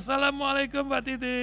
Assalamualaikum Mbak Titi.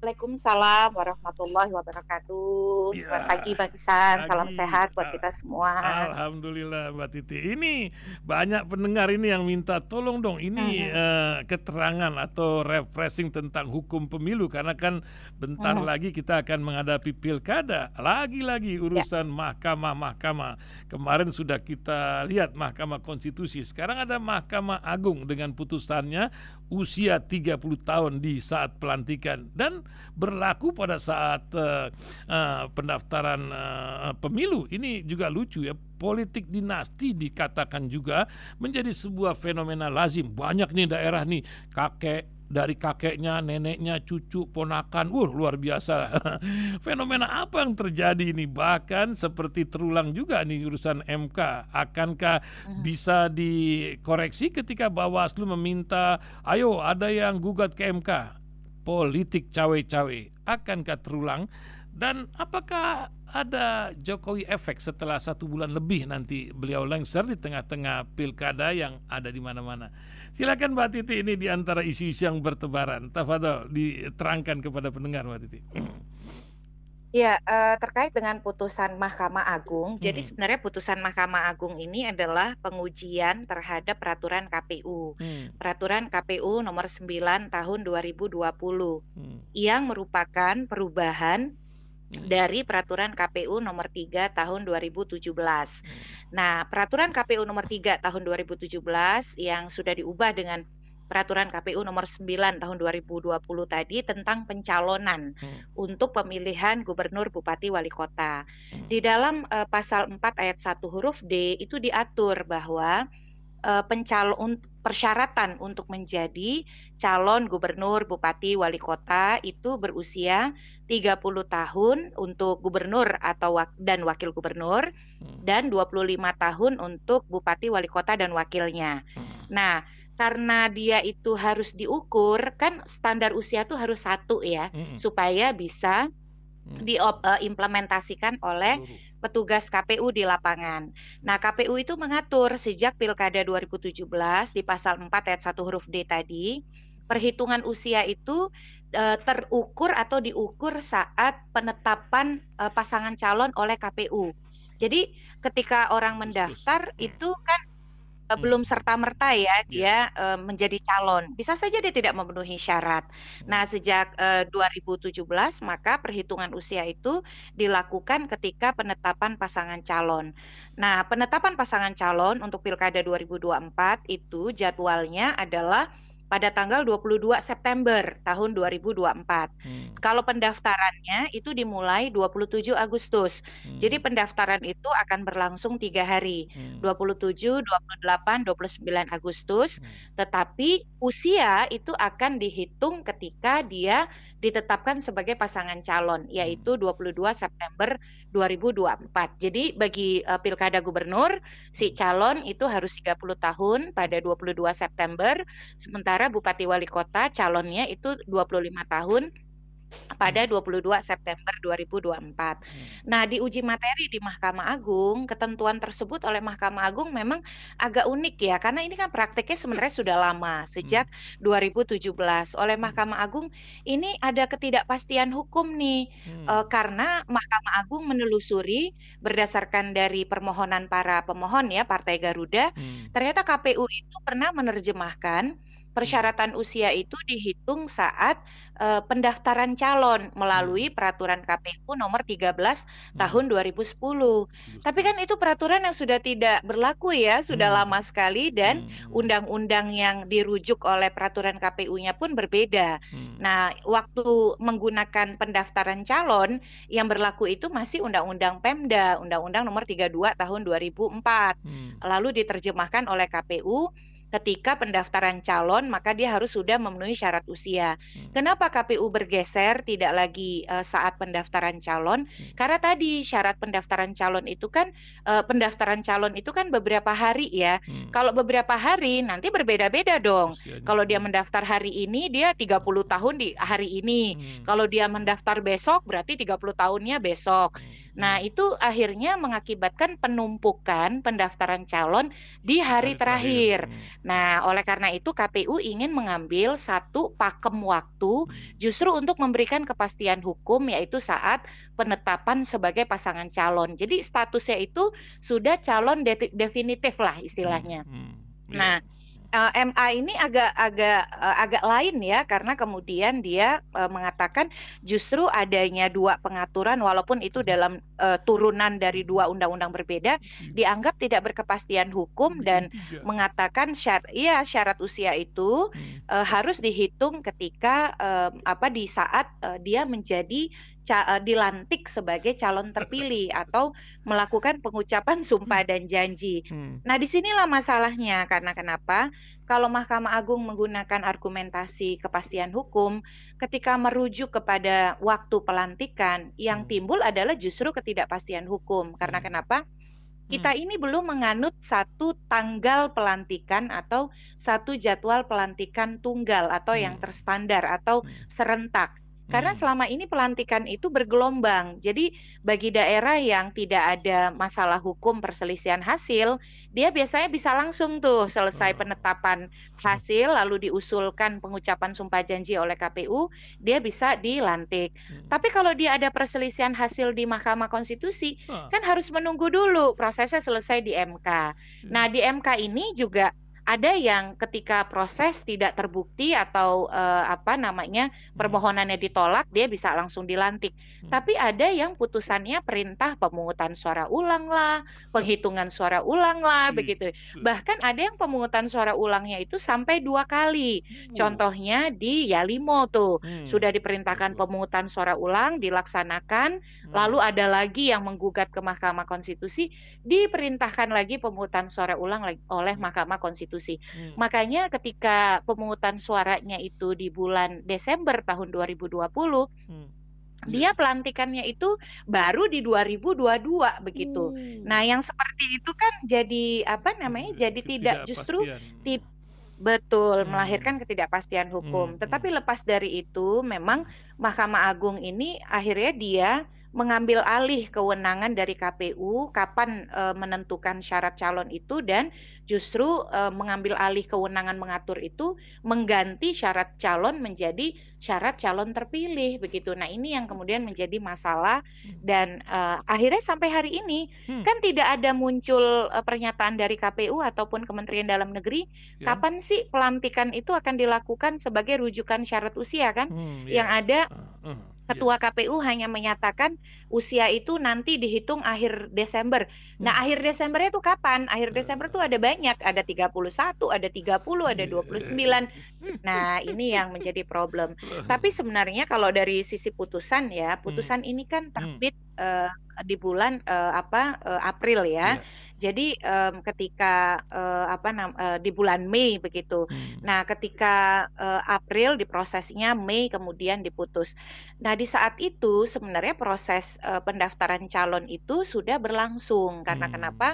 Waalaikumsalam warahmatullahi wabarakatuh. Ya, Selamat pagi Mbak Isan, salam sehat buat kita semua. Alhamdulillah Mbak Titi. Ini banyak pendengar ini yang minta tolong dong ini hmm. uh, keterangan atau refreshing tentang hukum pemilu karena kan bentar hmm. lagi kita akan menghadapi pilkada. Lagi-lagi ya. urusan mahkamah-mahkamah. Kemarin sudah kita lihat Mahkamah Konstitusi, sekarang ada Mahkamah Agung dengan putusannya usia 30 tahun di saat pelantikan dan berlaku pada saat uh, uh, pendaftaran uh, pemilu. Ini juga lucu ya. Politik dinasti dikatakan juga menjadi sebuah fenomena lazim. Banyak nih daerah nih kakek dari kakeknya, neneknya, cucu, ponakan. Wuh, luar biasa. Fenomena apa yang terjadi ini? Bahkan seperti terulang juga nih urusan MK. Akankah mm-hmm. bisa dikoreksi ketika Bawaslu meminta, "Ayo, ada yang gugat ke MK." Politik cawe-cawe. Akankah terulang? Dan apakah ada Jokowi efek setelah satu bulan lebih nanti beliau lengser di tengah-tengah pilkada yang ada di mana-mana? Silakan Mbak Titi ini di antara isu-isu yang bertebaran. Tafadhol diterangkan kepada pendengar Mbak Titi. Ya, eh, terkait dengan putusan Mahkamah Agung. Hmm. Jadi sebenarnya putusan Mahkamah Agung ini adalah pengujian terhadap peraturan KPU. Hmm. Peraturan KPU nomor 9 tahun 2020 hmm. yang merupakan perubahan Hmm. dari peraturan KPU nomor 3 tahun 2017. Hmm. Nah, peraturan KPU nomor 3 tahun 2017 yang sudah diubah dengan peraturan KPU nomor 9 tahun 2020 tadi tentang pencalonan hmm. untuk pemilihan gubernur, bupati, wali kota. Hmm. Di dalam uh, pasal 4 ayat 1 huruf D itu diatur bahwa uh, eh, pencalon persyaratan untuk menjadi calon gubernur, bupati, wali kota itu berusia 30 tahun untuk gubernur atau wak dan wakil gubernur hmm. dan 25 tahun untuk bupati, wali kota dan wakilnya. Hmm. Nah, karena dia itu harus diukur kan standar usia tuh harus satu ya hmm. supaya bisa hmm. diimplementasikan eh, oleh Guru petugas KPU di lapangan. Nah, KPU itu mengatur sejak Pilkada 2017 di pasal 4 ayat 1 huruf D tadi, perhitungan usia itu e, terukur atau diukur saat penetapan e, pasangan calon oleh KPU. Jadi ketika orang mendaftar hmm. itu kan Eh, hmm. belum serta-merta ya yeah. dia uh, menjadi calon. Bisa saja dia tidak memenuhi syarat. Hmm. Nah, sejak eh, uh, 2017 maka perhitungan usia itu dilakukan ketika penetapan pasangan calon. Nah, penetapan pasangan calon untuk Pilkada 2024 itu jadwalnya adalah pada tanggal 22 September tahun 2024. Hmm. Kalau pendaftarannya itu dimulai 27 Agustus. Hmm. Jadi pendaftaran itu akan berlangsung tiga hari, hmm. 27, 28, 29 Agustus. Hmm. Tetapi usia itu akan dihitung ketika dia ditetapkan sebagai pasangan calon hmm. yaitu 22 September 2024. Jadi bagi uh, pilkada gubernur si hmm. calon itu harus 30 tahun pada 22 September sementara bupati wali kota calonnya itu 25 tahun pada 22 hmm. September 2024. Hmm. Nah, di uji materi di Mahkamah Agung, ketentuan tersebut oleh Mahkamah Agung memang agak unik ya, karena ini kan praktiknya sebenarnya sudah lama, sejak hmm. 2017 oleh hmm. Mahkamah Agung ini ada ketidakpastian hukum nih, hmm. e, karena Mahkamah Agung menelusuri berdasarkan dari permohonan para pemohon ya Partai Garuda, hmm. ternyata KPU itu pernah menerjemahkan Persyaratan usia itu dihitung saat uh, pendaftaran calon melalui hmm. peraturan KPU nomor 13 hmm. tahun 2010. Hmm. Tapi kan itu peraturan yang sudah tidak berlaku ya, sudah hmm. lama sekali dan hmm, hmm. undang-undang yang dirujuk oleh peraturan KPU-nya pun berbeda. Hmm. Nah, waktu menggunakan pendaftaran calon yang berlaku itu masih undang-undang Pemda, undang-undang nomor 32 tahun 2004. Hmm. Lalu diterjemahkan oleh KPU ketika pendaftaran calon maka dia harus sudah memenuhi syarat usia. Hmm. Kenapa KPU bergeser tidak lagi uh, saat pendaftaran calon? Hmm. Karena tadi syarat pendaftaran calon itu kan uh, pendaftaran calon itu kan beberapa hari ya. Hmm. Kalau beberapa hari nanti berbeda-beda dong. Usianya. Kalau dia mendaftar hari ini dia 30 tahun di hari ini. Hmm. Kalau dia mendaftar besok berarti 30 tahunnya besok. Hmm. Nah, hmm. itu akhirnya mengakibatkan penumpukan pendaftaran calon di hari, hari terakhir. terakhir. Hmm. Nah, oleh karena itu KPU ingin mengambil satu pakem waktu hmm. justru untuk memberikan kepastian hukum yaitu saat penetapan sebagai pasangan calon. Jadi statusnya itu sudah calon de definitif lah istilahnya. Hmm. Hmm. Yeah. Nah, uh, eh, MA ini agak agak uh, agak lain ya karena kemudian dia uh, mengatakan justru adanya dua pengaturan walaupun itu hmm. dalam uh, turunan dari dua undang-undang berbeda hmm. dianggap tidak berkepastian hukum dan mengatakan syarat ya syarat usia itu uh, harus dihitung ketika uh, apa di saat uh, dia menjadi Eh, dilantik sebagai calon terpilih atau melakukan pengucapan hmm. sumpah dan janji. Hmm. Nah, disinilah masalahnya karena kenapa? Kalau Mahkamah Agung menggunakan argumentasi kepastian hukum, ketika merujuk kepada waktu pelantikan, yang hmm. timbul adalah justru ketidakpastian hukum. Karena kenapa? kita ini belum menganut satu tanggal pelantikan atau satu jadwal pelantikan tunggal atau yang terstandar atau serentak. Karena hmm. selama ini pelantikan itu bergelombang. Jadi bagi daerah yang tidak ada masalah hukum perselisihan hasil, dia biasanya bisa langsung tuh selesai hmm. penetapan hasil lalu diusulkan pengucapan sumpah janji oleh KPU, dia bisa dilantik. Hmm. Tapi kalau dia ada perselisihan hasil di Mahkamah Konstitusi, ah. kan harus menunggu dulu prosesnya selesai di MK. Nah, di MK ini juga ada yang ketika proses tidak terbukti atau uh, apa namanya hmm. permohonannya ditolak dia bisa langsung dilantik. Hmm. Tapi ada yang putusannya perintah pemungutan suara ulang lah, penghitungan suara ulang lah hmm. begitu. Hmm. Bahkan ada yang pemungutan suara ulangnya itu sampai dua kali. Hmm. Contohnya di Yalimo tuh hmm. sudah diperintahkan pemungutan suara ulang dilaksanakan, hmm. lalu ada lagi yang menggugat ke Mahkamah Konstitusi diperintahkan lagi pemungutan suara ulang oleh Mahkamah Konstitusi gitu sih. Hmm. Makanya ketika pemungutan suaranya itu di bulan Desember tahun 2020 hmm dia pelantikannya itu baru di 2022 begitu. Hmm. Nah, yang seperti itu kan jadi apa namanya? Hmm, jadi tidak, justru betul hmm. melahirkan ketidakpastian hukum. Hmm. Tetapi hmm. lepas dari itu memang Mahkamah Agung ini akhirnya dia mengambil alih kewenangan dari KPU kapan e, menentukan syarat calon itu dan justru e, mengambil alih kewenangan mengatur itu mengganti syarat calon menjadi syarat calon terpilih begitu. Nah, ini yang kemudian menjadi masalah hmm. dan e, akhirnya sampai hari ini hmm. kan tidak ada muncul e, pernyataan dari KPU ataupun Kementerian Dalam Negeri ya. kapan sih pelantikan itu akan dilakukan sebagai rujukan syarat usia kan? Hmm, ya. Yang ada uh, uh Iya. Ketua yeah. KPU hanya menyatakan usia itu nanti dihitung akhir Desember. Hmm. Nah, akhir Desembernya itu kapan? Akhir hmm. Desember tuh ada banyak, ada 31, ada 30, ada 29. Iya. Nah, ini yang menjadi problem. Tapi sebenarnya kalau dari sisi putusan ya, hmm. putusan hmm. ini kan hmm. terbit hmm. uh, di bulan uh, apa uh, April ya. Yeah. Jadi um, ketika uh, apa nam, uh, di bulan Mei begitu. Hmm. Nah, ketika uh, April diprosesnya, Mei kemudian diputus. Nah, di saat itu sebenarnya proses uh, pendaftaran calon itu sudah berlangsung karena hmm. kenapa?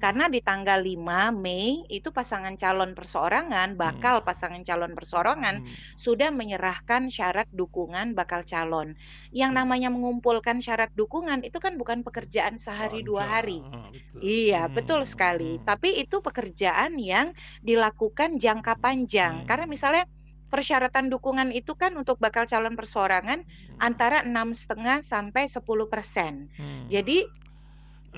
Karena di tanggal 5 Mei itu pasangan calon perseorangan, hmm. bakal hmm. pasangan calon perseorangan hmm. sudah menyerahkan syarat dukungan bakal calon. Yang hmm. namanya mengumpulkan syarat dukungan itu kan bukan pekerjaan sehari Anca. dua hari. Ah, betul. Iya, hmm. betul sekali. Hmm. Tapi itu pekerjaan yang dilakukan jangka panjang. Hmm. Karena misalnya persyaratan dukungan itu kan untuk bakal calon perseorangan hmm. antara enam setengah sampai sepuluh persen. Hmm. Jadi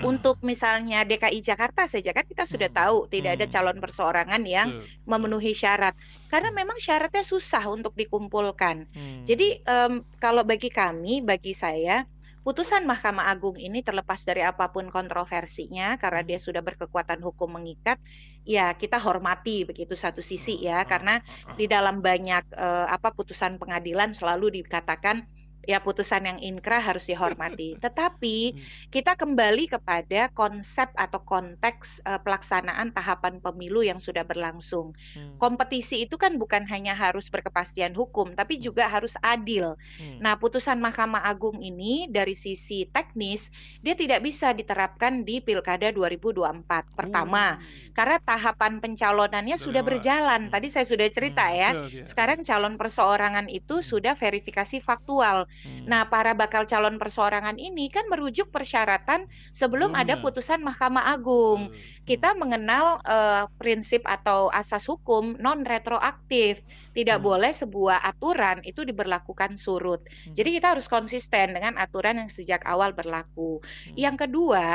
untuk misalnya DKI Jakarta saja kan kita sudah tahu tidak ada hmm. calon perseorangan yang memenuhi syarat karena memang syaratnya susah untuk dikumpulkan. Hmm. Jadi um, kalau bagi kami, bagi saya putusan Mahkamah Agung ini terlepas dari apapun kontroversinya karena hmm. dia sudah berkekuatan hukum mengikat, ya kita hormati begitu satu sisi ya karena di dalam banyak uh, apa putusan pengadilan selalu dikatakan ya putusan yang inkrah harus dihormati. Tetapi hmm. kita kembali kepada konsep atau konteks uh, pelaksanaan tahapan pemilu yang sudah berlangsung. Hmm. Kompetisi itu kan bukan hanya harus berkepastian hukum, tapi hmm. juga harus adil. Hmm. Nah, putusan Mahkamah Agung ini dari sisi teknis dia tidak bisa diterapkan di Pilkada 2024. Pertama, hmm karena tahapan pencalonannya sudah, sudah berjalan. Hmm. Tadi saya sudah cerita hmm. ya. yeah. Sekarang calon perseorangan itu hmm. sudah verifikasi faktual. Hmm. Nah, para bakal calon perseorangan ini kan merujuk persyaratan sebelum hmm, ada putusan Mahkamah Agung. Hmm. Kita mengenal uh, prinsip atau asas hukum non retroaktif. Tidak hmm. boleh sebuah aturan itu diberlakukan surut. Hmm. Jadi kita harus konsisten dengan aturan yang sejak awal berlaku. Hmm. Yang kedua,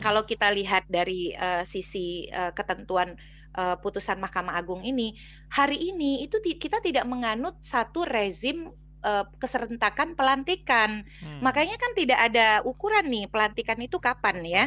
kalau kita lihat dari uh, sisi uh, ketentuan uh, putusan Mahkamah Agung ini, hari ini itu kita tidak menganut satu rezim uh, keserentakan pelantikan. Hmm. Makanya kan tidak ada ukuran nih pelantikan itu kapan ya. Iya.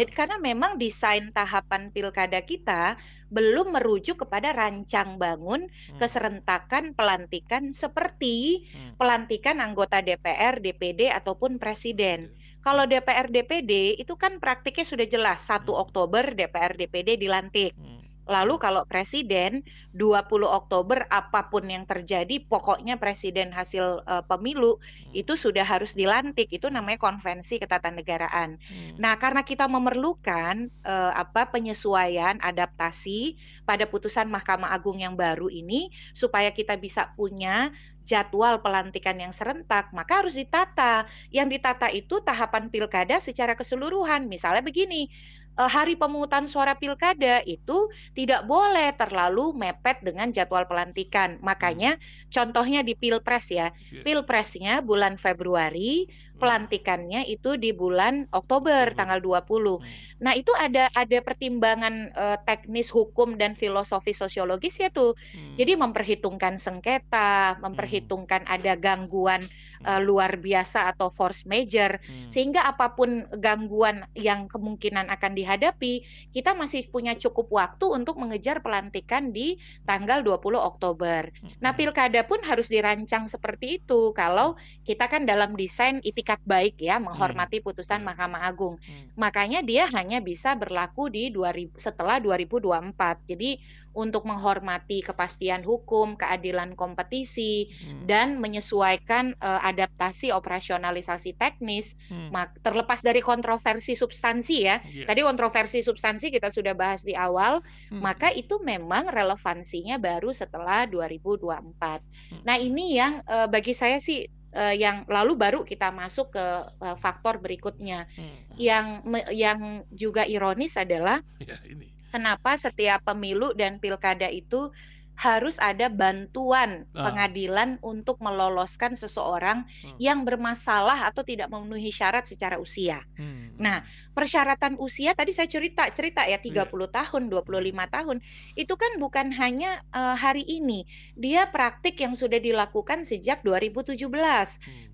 Jadi karena memang desain tahapan pilkada kita belum merujuk kepada rancang bangun hmm. keserentakan pelantikan seperti hmm. pelantikan anggota DPR, DPD ataupun presiden. Iya. Kalau DPR DPD itu kan praktiknya sudah jelas 1 hmm. Oktober DPR DPD dilantik. Hmm. Lalu kalau presiden 20 Oktober apapun yang terjadi pokoknya presiden hasil uh, pemilu hmm. itu sudah harus dilantik itu namanya konvensi ketatanegaraan. Hmm. Nah, karena kita memerlukan uh, apa penyesuaian adaptasi pada putusan Mahkamah Agung yang baru ini supaya kita bisa punya jadwal pelantikan yang serentak, maka harus ditata. Yang ditata itu tahapan pilkada secara keseluruhan. Misalnya begini, eh, hari pemungutan suara pilkada itu tidak boleh terlalu mepet dengan jadwal pelantikan. Makanya contohnya di Pilpres ya. Iya. Pilpresnya bulan Februari, hmm. pelantikannya itu di bulan Oktober tanggal 20. Nah, itu ada ada pertimbangan uh, teknis hukum dan filosofi sosiologis ya tuh. Hmm. Jadi memperhitungkan sengketa, memperhitungkan hmm. ada gangguan uh, luar biasa atau force major hmm. sehingga apapun gangguan yang kemungkinan akan dihadapi, kita masih punya cukup waktu untuk mengejar pelantikan di tanggal 20 Oktober. Nah, hmm. Nah, pilkada pun harus dirancang seperti itu kalau kita kan dalam desain itikat baik ya, menghormati hmm. putusan iya. Mahkamah Agung. Hmm. Makanya dia hanya hanya bisa berlaku di 2000, setelah 2024. Jadi untuk menghormati kepastian hukum, keadilan kompetisi hmm. dan menyesuaikan uh, adaptasi operasionalisasi teknis hmm. terlepas dari kontroversi substansi ya. Yeah. Tadi kontroversi substansi kita sudah bahas di awal, hmm. maka itu memang relevansinya baru setelah 2024. Hmm. Nah, ini yang uh, bagi saya sih uh, yang lalu baru kita masuk ke uh, faktor berikutnya. Hmm. Yang me, yang juga ironis adalah ya, ini. kenapa setiap pemilu dan pilkada itu harus ada bantuan ah. pengadilan untuk meloloskan seseorang hmm. yang bermasalah atau tidak memenuhi syarat secara usia. Hmm. Nah, persyaratan usia tadi saya cerita cerita ya 30 iya. yeah. tahun, 25 tahun. Itu kan bukan hanya uh, hari ini. Dia praktik yang sudah dilakukan sejak 2017. Hmm.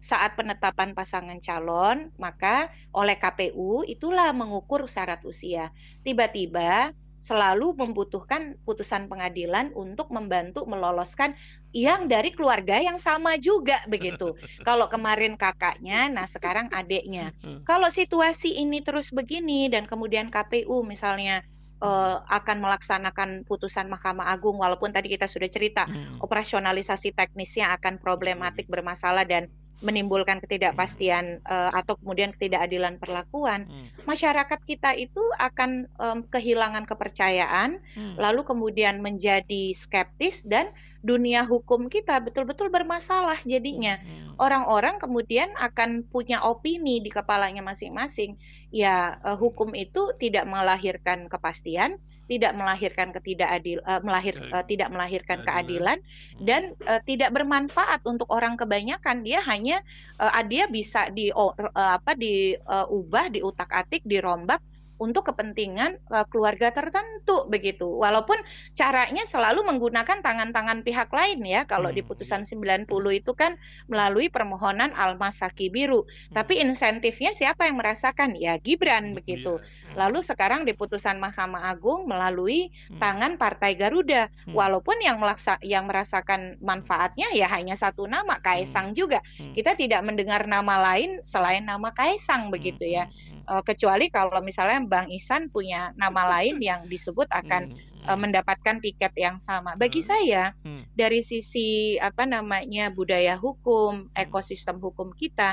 Saat penetapan pasangan calon, maka oleh KPU itulah mengukur syarat usia. Tiba-tiba selalu membutuhkan putusan pengadilan untuk membantu meloloskan yang dari keluarga yang sama juga begitu. Kalau kemarin kakaknya, nah sekarang adiknya. Hmm. Kalau situasi ini terus begini dan kemudian KPU misalnya uh, akan melaksanakan putusan Mahkamah Agung walaupun tadi kita sudah cerita hmm. operasionalisasi teknisnya akan problematik bermasalah dan menimbulkan ketidakpastian uh, atau kemudian ketidakadilan perlakuan, hmm. masyarakat kita itu akan um, kehilangan kepercayaan, hmm. lalu kemudian menjadi skeptis dan dunia hukum kita betul-betul bermasalah jadinya. Hmm. Hmm. Orang-orang hmm. kemudian akan punya opini di kepalanya masing-masing. Ya, eh, hukum itu tidak melahirkan kepastian, tidak melahirkan ketidakadil uh, melahir uh, tidak melahirkan keadilan, hmm. dan uh, tidak bermanfaat untuk orang kebanyakan dia hanya uh, dia bisa di uh, apa diubah uh, diutak-atik dirombak untuk kepentingan uh, keluarga tertentu begitu. Walaupun caranya selalu menggunakan tangan-tangan pihak lain ya. Kalau hmm, di putusan iya. 90 itu kan melalui permohonan Almasaki Biru. Hmm. Tapi insentifnya siapa yang merasakan? Ya Gibran hmm, begitu. Iya. Hmm. Lalu sekarang di putusan Mahkamah Agung melalui hmm. tangan Partai Garuda. Hmm. Walaupun yang melaksa yang merasakan manfaatnya ya hanya satu nama Kaisang hmm. juga. Hmm. Kita tidak mendengar nama lain selain nama Kaisang hmm, begitu ya. Uh, kecuali kalau misalnya Bang Isan punya nama lain yang disebut akan hmm. Eh, mendapatkan tiket yang sama. Bagi hmm. saya hmm. dari sisi apa namanya budaya hukum, ekosistem hukum kita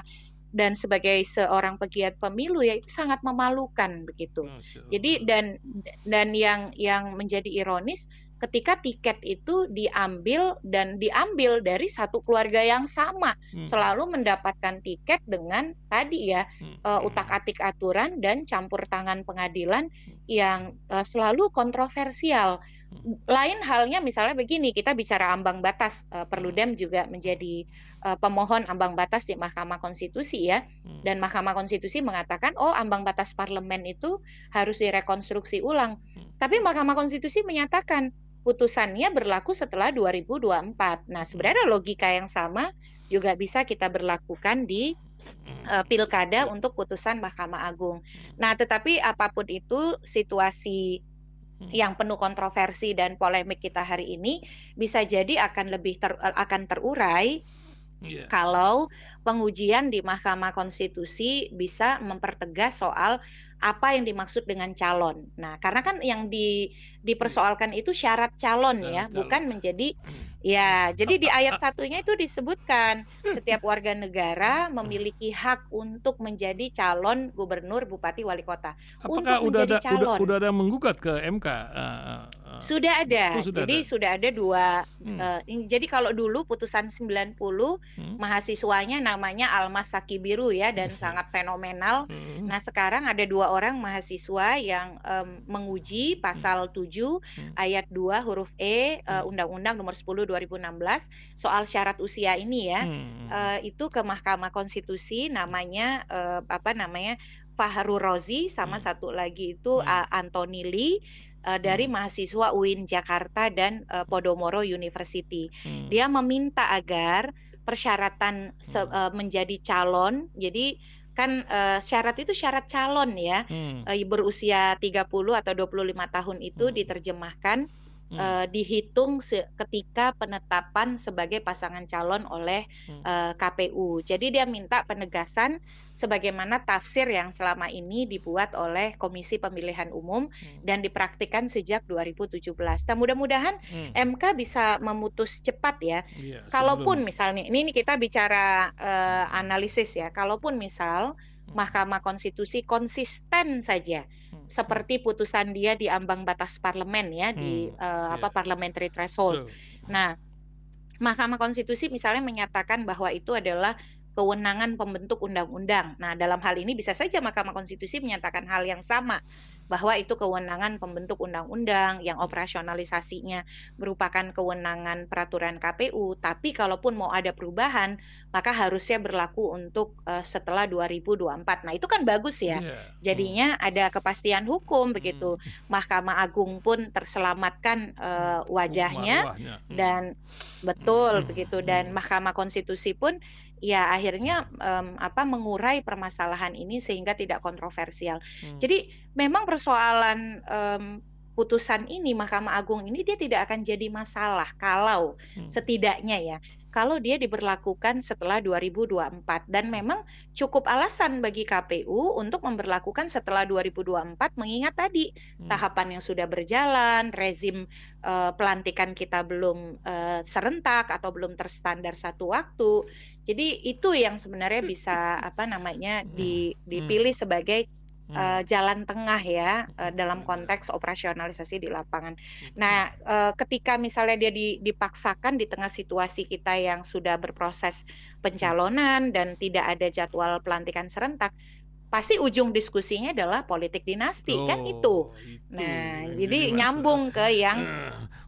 dan sebagai seorang pegiat pemilu ya itu sangat memalukan begitu. Oh, Jadi dan dan yang yang menjadi ironis ketika tiket itu diambil dan diambil dari satu keluarga yang sama hmm. selalu mendapatkan tiket dengan tadi ya hmm. uh, e, utak-atik aturan dan campur tangan pengadilan hmm. yang uh, selalu kontroversial lain halnya misalnya begini, kita bicara ambang batas, uh, eh, Perludem hmm. juga menjadi uh, pemohon ambang batas di Mahkamah Konstitusi ya. Hmm. Dan Mahkamah Konstitusi mengatakan, oh ambang batas parlemen itu harus direkonstruksi ulang. Hmm. Tapi Mahkamah Konstitusi menyatakan putusannya berlaku setelah 2024. Nah, sebenarnya logika yang sama juga bisa kita berlakukan di uh, pilkada ya. untuk putusan Mahkamah Agung. Nah, tetapi apapun itu situasi Hmm. yang penuh kontroversi dan polemik kita hari ini bisa jadi akan lebih ter, eh, akan terurai yeah. kalau pengujian di Mahkamah Konstitusi bisa mempertegas soal apa yang dimaksud dengan calon. Nah, karena kan yang di dipersoalkan itu syarat calon syarat ya, calon. bukan menjadi hmm. Ya, jadi di ayat satunya itu disebutkan setiap warga negara memiliki hak untuk menjadi calon gubernur, bupati, wali kota. Apakah untuk udah menjadi ada calon. Udah, udah ada menggugat ke MK? Uh, eh, uh, eh, eh. sudah ada. Oh, sudah jadi ada. sudah ada dua. Hmm. Uh, jadi kalau dulu putusan 90 hmm. mahasiswanya namanya Almas Biru ya dan hmm. sangat fenomenal. Hmm. Nah, sekarang ada dua orang mahasiswa yang um, menguji pasal 7 hmm. hmm. ayat 2 huruf E hmm. Undang-Undang uh, Undang -Undang nomor 10 2016 soal syarat usia ini ya hmm. uh, itu ke Mahkamah Konstitusi namanya uh, apa namanya Fahru Rozi sama hmm. satu lagi itu hmm. uh, Lee hmm. dari hmm. mahasiswa UIN Jakarta dan uh, Podomoro University. Hmm. Dia meminta agar persyaratan se uh, menjadi calon jadi kan uh, syarat itu syarat calon ya hmm. uh, berusia 30 atau 25 tahun itu hmm. diterjemahkan hmm. uh, dihitung ketika penetapan sebagai pasangan calon oleh hmm. uh, eh, KPU. Jadi dia minta penegasan sebagaimana tafsir yang selama ini dibuat oleh Komisi Pemilihan Umum hmm. dan dipraktikkan sejak 2017. Nah, mudah-mudahan hmm. MK bisa memutus cepat ya. ya Kalaupun misalnya ini kita bicara uh, analisis ya. Kalaupun misal hmm. Mahkamah Konstitusi konsisten saja Hmm. seperti putusan dia di ambang batas parlemen ya di uh, hmm. eh, yeah. apa iya. parliamentary threshold. Yeah. Nah, Mahkamah Konstitusi misalnya menyatakan bahwa itu adalah kewenangan pembentuk undang-undang. Nah, dalam hal ini bisa saja Mahkamah Konstitusi menyatakan hal yang sama bahwa itu kewenangan pembentuk undang-undang yang operasionalisasinya merupakan kewenangan peraturan KPU, tapi kalaupun mau ada perubahan, maka harusnya berlaku untuk uh, setelah 2024. Nah, itu kan bagus ya. Iya, Jadinya ada kepastian hukum begitu. Hmm. Mahkamah Agung pun terselamatkan uh, wajahnya hmm. dan betul begitu dan Mahkamah Konstitusi pun ya akhirnya um, apa mengurai permasalahan ini sehingga tidak kontroversial. Hmm. Jadi memang persoalan um, putusan ini Mahkamah Agung ini dia tidak akan jadi masalah kalau hmm. setidaknya ya kalau dia diberlakukan setelah 2024 dan memang cukup alasan bagi KPU untuk memberlakukan setelah 2024 mengingat tadi hmm. tahapan yang sudah berjalan, rezim uh, pelantikan kita belum uh, serentak atau belum terstandar satu waktu. Jadi itu yang sebenarnya bisa apa namanya hmm. di, hmm. dipilih sebagai uh, jalan tengah ya uh, dalam konteks operasionalisasi di lapangan. Nah, uh, ketika misalnya dia dipaksakan di tengah situasi kita yang sudah berproses pencalonan dan tidak ada jadwal pelantikan serentak, pasti ujung diskusinya adalah politik dinasti oh, kan itu. Oh, itu. Nah, jadi nyambung ke yang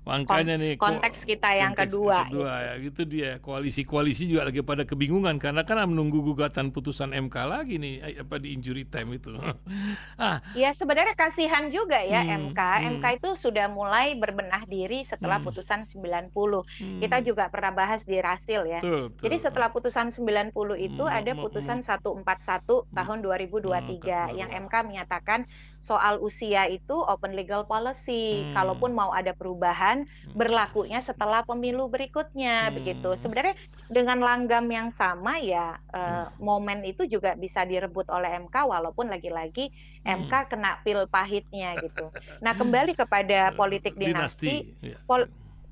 Makanya nih konteks kita yang konteks kedua. Yang kedua ya. ya, gitu dia. Koalisi-koalisi juga lagi pada kebingungan karena kan menunggu gugatan putusan MK lagi nih eh, apa di injury time itu. ah. Ya sebenarnya kasihan juga ya hmm, MK. Hmm. MK itu sudah mulai berbenah diri setelah hmm. putusan 90. Hmm. Kita juga pernah bahas di Rasil ya. Betul, betul. Jadi setelah putusan 90 itu hmm, ada hmm, hmm. putusan hmm. 141 hmm. tahun 2023 hmm, yang MK menyatakan soal usia itu open legal policy. Hmm. Kalaupun mau ada perubahan, hmm. berlakunya setelah pemilu berikutnya, hmm. begitu. Sebenarnya dengan langgam yang sama ya, uh, momen itu juga bisa direbut oleh MK, walaupun lagi-lagi hmm. MK kena pil pahitnya gitu. Nah kembali kepada eh, politik dinasti, dinasti. Ya. Pol,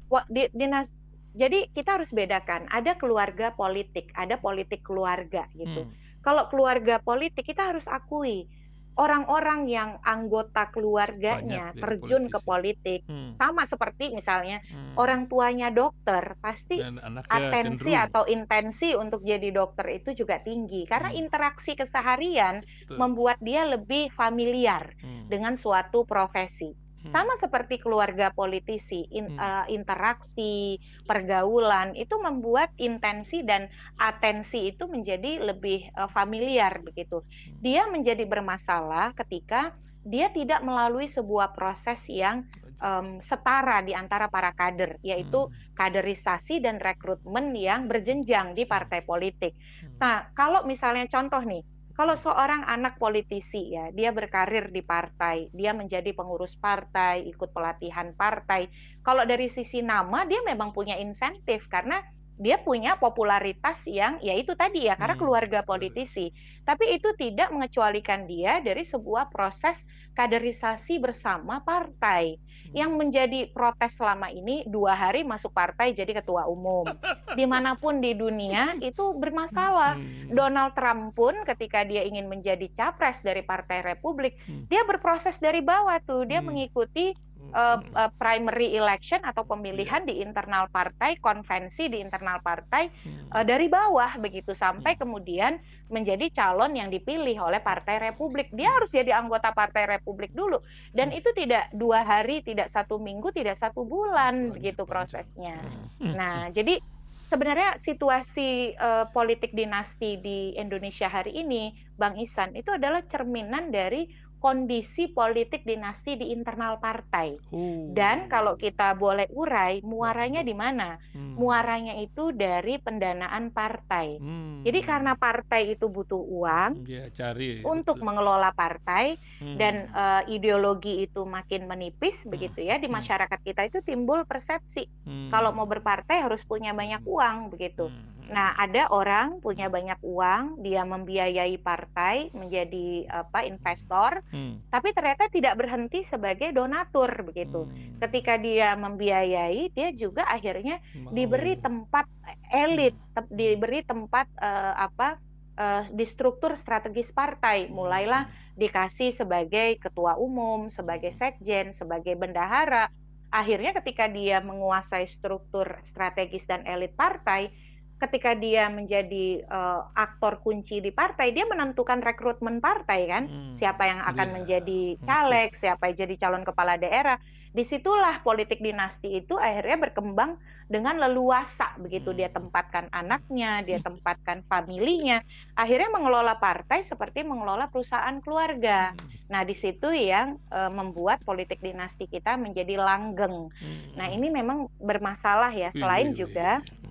po, di, dinasti jadi kita harus bedakan. Ada keluarga politik, ada politik keluarga gitu. Hmm. Kalau keluarga politik kita harus akui orang-orang yang anggota keluarganya Banyak, ya, terjun ke politik hmm. sama seperti misalnya hmm. orang tuanya dokter pasti atensi cenderung. atau intensi untuk jadi dokter itu juga tinggi karena hmm. interaksi keseharian Betul. membuat dia lebih familiar hmm. dengan suatu profesi Hmm. sama seperti keluarga politisi in, hmm. uh, interaksi pergaulan itu membuat intensi dan atensi itu menjadi lebih uh, familiar begitu hmm. dia menjadi bermasalah ketika dia tidak melalui sebuah proses yang um, setara di antara para kader, yaitu hmm. kaderisasi dan rekrutmen yang berjenjang di partai politik. Nah, kalau misalnya contoh nih, kalau seorang anak politisi ya, dia berkarir di partai, dia menjadi pengurus partai, ikut pelatihan partai. Kalau dari sisi nama dia memang punya insentif karena dia punya popularitas yang ya itu tadi ya karena hmm. keluarga politisi. Tapi itu tidak mengecualikan dia dari sebuah proses kaderisasi bersama partai hmm. yang menjadi protes selama ini dua hari masuk partai jadi ketua umum. Dimanapun di dunia itu bermasalah. Hmm. Donald Trump pun ketika dia ingin menjadi capres dari Partai Republik, hmm. dia berproses dari bawah tuh. Dia hmm. mengikuti uh, uh, primary election atau pemilihan yeah. di internal partai, konvensi di internal partai yeah. Hmm. uh, dari bawah begitu sampai yeah. kemudian menjadi calon yang dipilih oleh Partai Republik. Dia harus jadi anggota Partai Republik dulu dan itu tidak dua hari, tidak satu minggu, tidak satu bulan begitu prosesnya. Nah, jadi sebenarnya situasi uh, politik dinasti di Indonesia hari ini, Bang Isan, itu adalah cerminan dari kondisi politik dinasti di internal partai. Hmm. Dan kalau kita boleh urai, muaranya di mana? Hmm. Muaranya itu dari pendanaan partai. Hmm. Jadi karena partai itu butuh uang iya, ya, cari, untuk betul. mengelola partai hmm. dan uh, ideologi itu makin menipis hmm. begitu ya di hmm. masyarakat kita itu timbul persepsi hmm. kalau mau berpartai harus punya banyak hmm. uang begitu. Hmm Nah, ada orang punya banyak uang, dia membiayai partai menjadi apa investor, hmm. tapi ternyata tidak berhenti sebagai donatur begitu. Hmm. Ketika dia membiayai, dia juga akhirnya Mau. diberi tempat elit, te diberi tempat uh, apa uh, di struktur strategis partai. Hmm. Mulailah dikasih sebagai ketua umum, sebagai sekjen, sebagai bendahara. Akhirnya ketika dia menguasai struktur strategis dan elit partai, ketika dia menjadi uh, aktor kunci di partai, dia menentukan rekrutmen partai kan, hmm. siapa yang akan yeah. menjadi hmm. caleg, siapa yang jadi calon kepala daerah disitulah politik dinasti itu akhirnya berkembang dengan leluasa begitu dia hmm. tempatkan anaknya dia hmm. tempatkan familinya akhirnya mengelola partai seperti mengelola perusahaan keluarga hmm. nah di situ yang e, membuat politik dinasti kita menjadi langgeng nah ini memang bermasalah ya iya, selain iya, juga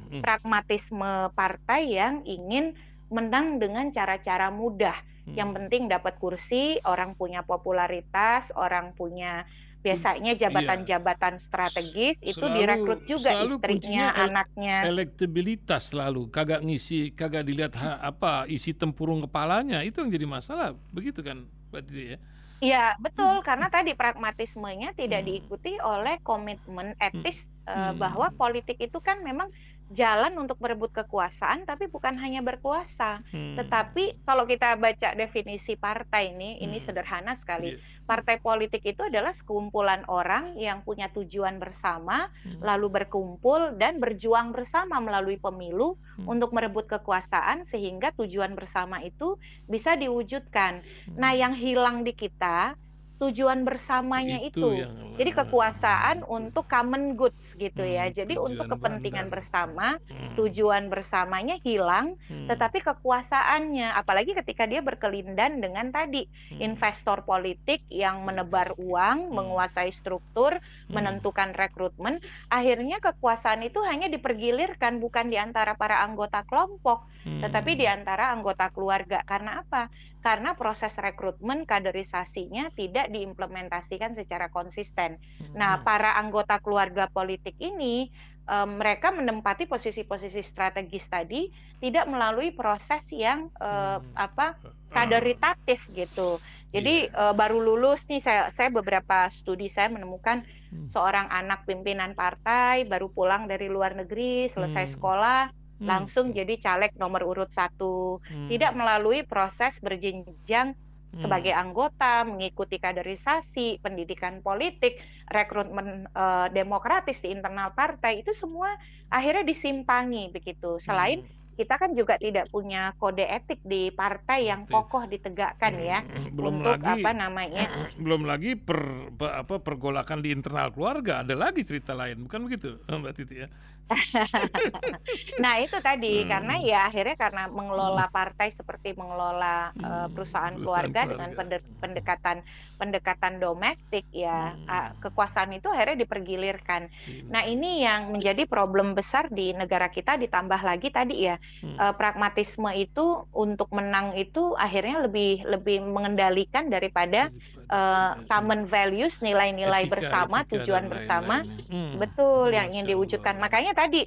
iya. pragmatisme partai yang ingin menang dengan cara-cara mudah yang penting dapat kursi orang punya popularitas orang punya biasanya iya. jabatan-jabatan strategis itu direkrut juga istrinya, anaknya. Elektabilitas selalu, kagak ngisi, kagak dilihat ha, apa isi tempurung kepalanya itu yang jadi masalah, begitu kan, berarti ya? Iya betul, hmm. karena tadi pragmatismenya tidak hmm. diikuti oleh komitmen etis hmm. Uh, bahwa politik itu kan memang jalan untuk merebut kekuasaan tapi bukan hanya berkuasa hmm. tetapi kalau kita baca definisi partai ini hmm. ini sederhana sekali yes. Iya. partai politik itu adalah sekumpulan orang yang punya tujuan bersama hmm. lalu berkumpul dan berjuang bersama melalui pemilu hmm. untuk merebut kekuasaan sehingga tujuan bersama itu bisa diwujudkan hmm. nah yang hilang di kita tujuan bersamanya itu. itu. Yang... Jadi kekuasaan untuk common goods gitu ya. hmm, ya. Jadi untuk kepentingan bandar. bersama, hmm. tujuan bersamanya hilang, hmm. tetapi kekuasaannya apalagi ketika dia berkelindan dengan tadi hmm. investor politik yang menebar uang, hmm. menguasai struktur, hmm. menentukan rekrutmen, akhirnya kekuasaan itu hanya dipergilirkan bukan di antara para anggota kelompok, hmm. tetapi di antara anggota keluarga. Karena apa? karena proses rekrutmen kaderisasinya tidak diimplementasikan secara konsisten. Hmm. Nah, iya. para anggota keluarga politik ini um, mereka menempati posisi-posisi strategis tadi tidak melalui proses yang eh, hmm. apa eh, kaderitatif gitu. Jadi yeah. Iya. uh, baru lulus nih saya saya beberapa studi saya menemukan hmm. seorang anak pimpinan partai baru pulang dari luar negeri, selesai hmm. sekolah hmm. langsung jadi caleg nomor urut satu, hmm. tidak melalui proses berjenjang hmm. sebagai anggota, mengikuti kaderisasi, pendidikan politik, rekrutmen uh, demokratis di internal partai itu semua akhirnya disimpangi begitu. Selain hmm kita kan juga tidak punya kode etik di partai yang kokoh ditegakkan ya hmm, hmm, belum untuk lagi, apa namanya hmm, belum lagi per, per apa pergolakan di internal keluarga ada lagi cerita lain bukan begitu Mbak Titi ya nah itu tadi hmm. karena ya akhirnya karena mengelola hmm. partai seperti mengelola hmm. uh, perusahaan, perusahaan keluarga, keluarga dengan pendekatan pendekatan domestik ya hmm. uh, kekuasaan itu akhirnya dipergilirkan. Hmm. Nah ini yang menjadi problem besar di negara kita ditambah lagi tadi ya hmm. uh, pragmatisme itu untuk menang itu akhirnya lebih lebih mengendalikan daripada uh, common values, nilai-nilai bersama, etika tujuan bersama, Hmm. betul yang ingin diwujudkan. Makanya tadi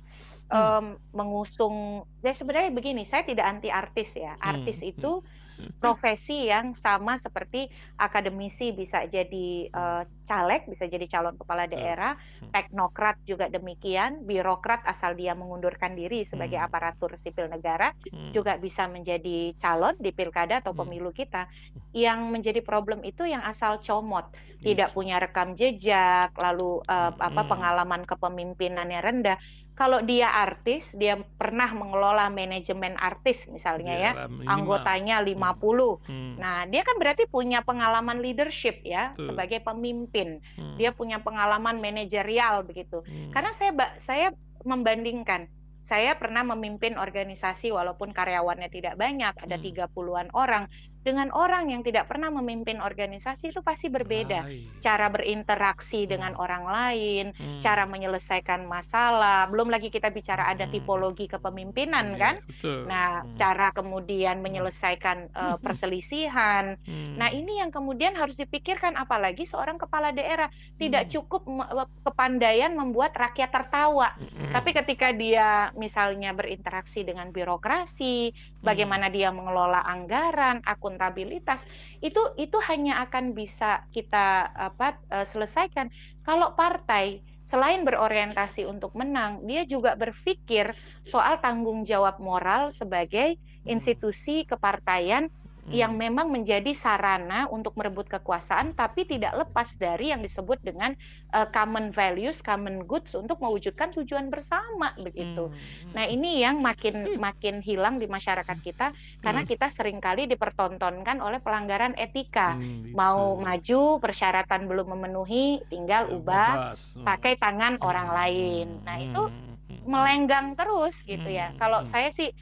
um, mengusung, ya sebenarnya begini, saya tidak anti artis ya, artis hmm. hmm. itu profesi yang sama seperti akademisi bisa jadi uh, caleg, bisa jadi calon kepala daerah, mm. teknokrat juga demikian, birokrat asal dia mengundurkan diri sebagai mm. aparatur sipil negara mm. juga bisa menjadi calon di pilkada atau pemilu kita. Yang menjadi problem itu yang asal comot, tidak iya. punya rekam jejak, lalu uh, apa pengalaman kepemimpinannya rendah kalau dia artis, dia pernah mengelola manajemen artis misalnya ya, ya anggotanya 50. Hmm. hmm. Nah, dia kan berarti punya pengalaman leadership ya Tuh. sebagai pemimpin. Hmm. Dia punya pengalaman manajerial begitu. Hmm. Karena saya saya membandingkan saya pernah memimpin organisasi walaupun karyawannya tidak banyak, ada hmm. tiga 30 puluhan orang, dengan orang yang tidak pernah memimpin organisasi itu pasti berbeda. Ay. Cara berinteraksi hmm. dengan orang lain, hmm. cara menyelesaikan masalah, belum lagi kita bicara ada hmm. tipologi kepemimpinan hmm. kan. Betul. Nah, hmm. cara kemudian hmm. menyelesaikan uh, perselisihan. Hmm. Nah, ini yang kemudian harus dipikirkan apalagi seorang kepala daerah tidak hmm. cukup eh, kepandaian membuat rakyat tertawa. Hmm. Tapi ketika dia misalnya berinteraksi dengan birokrasi, hmm. bagaimana dia mengelola anggaran, aku akuntabilitas itu itu hanya akan bisa kita apa e, selesaikan kalau partai selain berorientasi untuk menang, dia juga berpikir soal tanggung jawab moral sebagai hmm. institusi kepartaian Hmm. yang memang menjadi sarana untuk merebut kekuasaan tapi tidak lepas dari yang disebut dengan uh, common values, common goods untuk mewujudkan tujuan bersama begitu. Hmm. Nah, ini yang makin hmm. makin hilang di masyarakat hmm. kita karena hmm. kita seringkali dipertontonkan oleh pelanggaran etika. Hmm, Mau maju persyaratan belum memenuhi, tinggal ubah bebas. Oh. pakai tangan orang lain. Nah, itu melenggang terus gitu ya. Kalau saya sih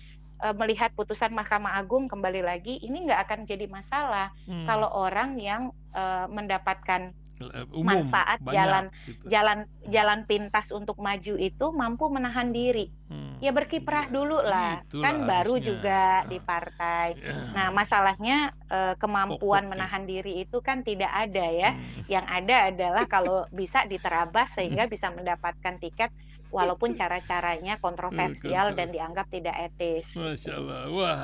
uh, melihat putusan Mahkamah Agung kembali lagi ini nggak akan jadi masalah hmm. kalau orang yang uh, mendapatkan eh, Umum, manfaat banyak, jalan gitu. jalan jalan pintas untuk maju itu mampu menahan diri hmm. ya berkiprah ya, dulu lah gitu kan harusnya. baru juga nah. di ah. partai ya. nah masalahnya eh, kemampuan Pokoknya. menahan diri itu kan tidak ada ya hmm. yang ada adalah kalau bisa diterabas sehingga bisa mendapatkan tiket walaupun cara-caranya kontroversial dan dianggap tidak etis. Masya Allah. Wah,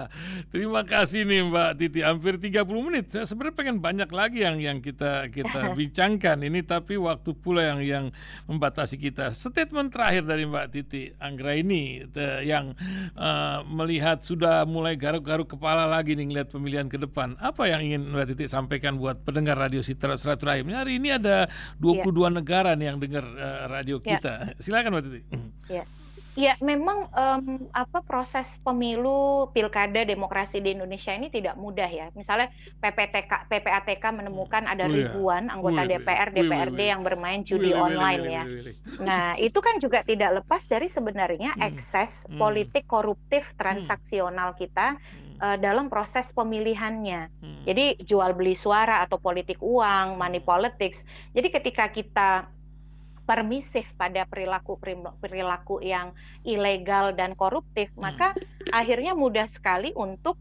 terima kasih nih Mbak Titi. Hampir 30 menit. Saya sebenarnya pengen banyak lagi yang yang kita kita bincangkan ini, tapi waktu pula yang yang membatasi kita. Statement terakhir dari Mbak Titi Anggra ini yang uh, melihat sudah mulai garuk-garuk kepala lagi nih lihat pemilihan ke depan. Apa yang ingin Mbak Titi sampaikan buat pendengar Radio Sitra Seraturahim? Hari ini ada 22 ya. negara nih yang dengar uh, radio iya. kita. Ya. Silakan Mbak Titi sendiri. Iya. Ya, memang um, apa proses pemilu, pilkada, demokrasi di Indonesia ini tidak mudah ya. Misalnya PPTK, PPATK menemukan ada oh, iya. ribuan anggota oh, iya, iya. DPR, DPRD yang bermain judi online ya. Nah, itu kan juga tidak lepas dari sebenarnya mhm. ekses mhm. politik koruptif transaksional kita eh, dalam proses pemilihannya. Jadi jual beli suara atau politik uang, money politics. Jadi ketika kita permisif pada perilaku perilaku yang ilegal dan koruptif, hmm. maka akhirnya mudah sekali untuk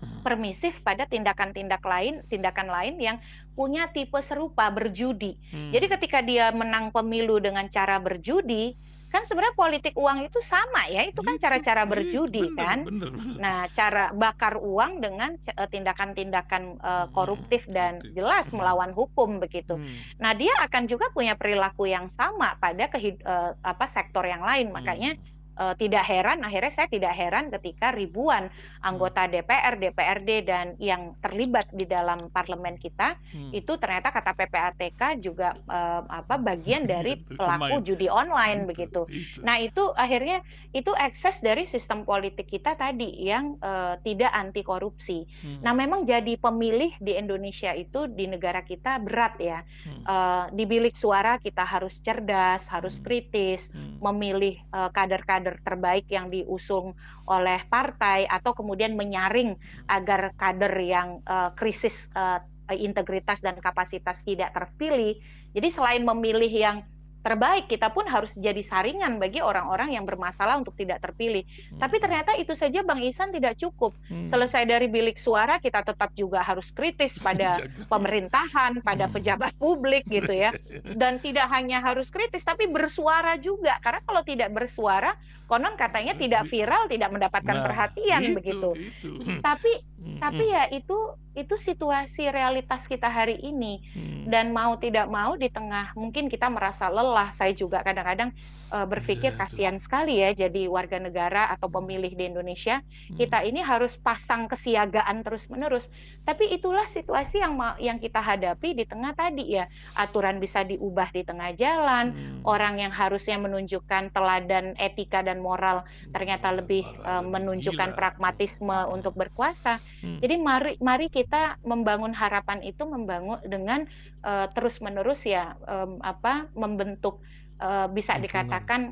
hmm. permisif pada tindakan-tindak lain, tindakan lain yang punya tipe serupa berjudi. Hmm. Jadi ketika dia menang pemilu dengan cara berjudi, kan sebenarnya politik uang itu sama ya itu kan cara-cara iya, berjudi bener, kan bener, bener. nah cara bakar uang dengan eh, tindakan-tindakan uh, koruptif dan jelas hmm. melawan hukum begitu hmm. nah dia akan juga punya perilaku yang sama pada ke uh, eh, apa sektor yang lain hmm. makanya e, tidak heran akhirnya saya tidak heran ketika ribuan hmm. anggota DPR, DPRD dan yang terlibat di dalam parlemen kita hmm. itu ternyata kata PPATK juga e, apa bagian dari pelaku judi online itu, begitu. Itu. Nah, itu akhirnya itu ekses dari sistem politik kita tadi yang e, tidak anti korupsi. Hmm. Nah, memang jadi pemilih di Indonesia itu di negara kita berat ya. Hmm. E, di bilik suara kita harus cerdas, harus hmm. kritis, hmm. memilih kader -kader kader terbaik yang diusung oleh partai atau kemudian menyaring agar kader yang uh, krisis uh, integritas dan kapasitas tidak terpilih. Jadi selain memilih yang terbaik kita pun harus jadi saringan bagi orang-orang yang bermasalah untuk tidak terpilih. Hmm. Tapi ternyata itu saja Bang Isan tidak cukup. Hmm. Selesai dari bilik suara kita tetap juga harus kritis pada pemerintahan, pada hmm. pejabat publik gitu ya. Dan tidak hanya harus kritis tapi bersuara juga karena kalau tidak bersuara konon katanya hmm. tidak viral, tidak mendapatkan nah, perhatian itu, begitu. Itu. Hmm, tapi tapi ya itu itu situasi realitas kita hari ini hmm. dan mau tidak mau di tengah mungkin kita merasa lelah sekolah. Saya juga kadang-kadang uh, berpikir yeah. kasihan sekali ya jadi warga negara atau pemilih di Indonesia. Hmm. Kita ini harus pasang kesiagaan terus-menerus. Tapi itulah situasi yang yang kita hadapi di tengah tadi ya. Aturan bisa diubah di tengah jalan, hmm. orang yang harusnya menunjukkan teladan etika dan moral ternyata lebih uh, menunjukkan Gila. pragmatisme untuk berkuasa. Hmm. Jadi mari mari kita membangun harapan itu membangun dengan uh, eh, terus menerus ya um, apa membentuk uh, bisa lingkungan. dikatakan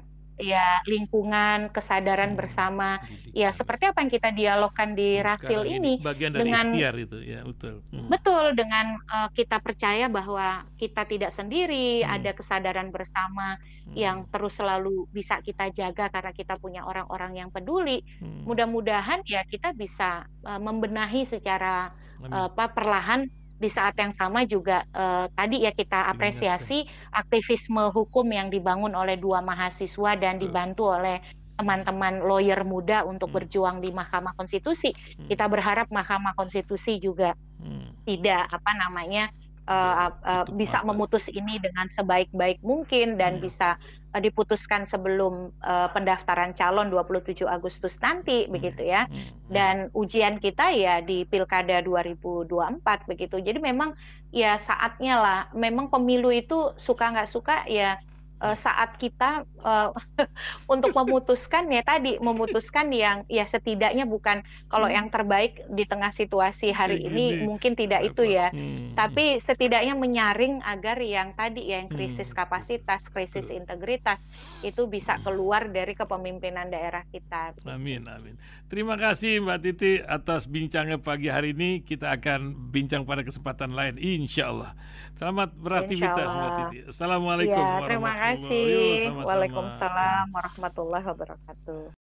ya lingkungan kesadaran hmm. bersama hmm. ya seperti apa yang kita dialogkan di hmm, rasil ini, ini dari dengan itu ya betul hmm. betul dengan uh, kita percaya bahwa kita tidak sendiri hmm. ada kesadaran bersama hmm. yang terus selalu bisa kita jaga karena kita punya orang-orang yang peduli hmm. mudah-mudahan ya kita bisa uh, membenahi secara uh, apa perlahan di saat yang sama juga eh, tadi ya kita apresiasi ya. aktivisme hukum yang dibangun oleh dua mahasiswa dan dibantu oleh teman-teman lawyer muda untuk hmm. berjuang di Mahkamah Konstitusi. Hmm. Kita berharap Mahkamah Konstitusi juga hmm. tidak apa namanya uh, uh, bisa memutus ini dengan sebaik-baik mungkin dan hmm. bisa eh, diputuskan sebelum uh, pendaftaran calon 27 Agustus nanti hmm. begitu ya. Hmm, hmm. Dan ujian kita ya di Pilkada 2024 begitu. Jadi memang ya saatnya lah memang pemilu itu suka nggak suka ya uh, saat kita uh, untuk memutuskan ya tadi memutuskan yang ya setidaknya bukan kalau hmm. yang terbaik di tengah situasi hari iya, ini, ini mungkin tidak Apa? itu ya hmm. tapi setidaknya menyaring agar yang tadi ya yang krisis hmm. kapasitas krisis Betul. integritas itu bisa hmm. keluar dari kepemimpinan daerah kita amin amin terima kasih mbak Titi atas bincangnya pagi hari ini kita akan bincang pada kesempatan lain insya Allah selamat beraktivitas mbak Titi assalamualaikum ya, warahmatullahi wabarakatuh kasih. Waalaikumsalam warahmatullahi wabarakatuh.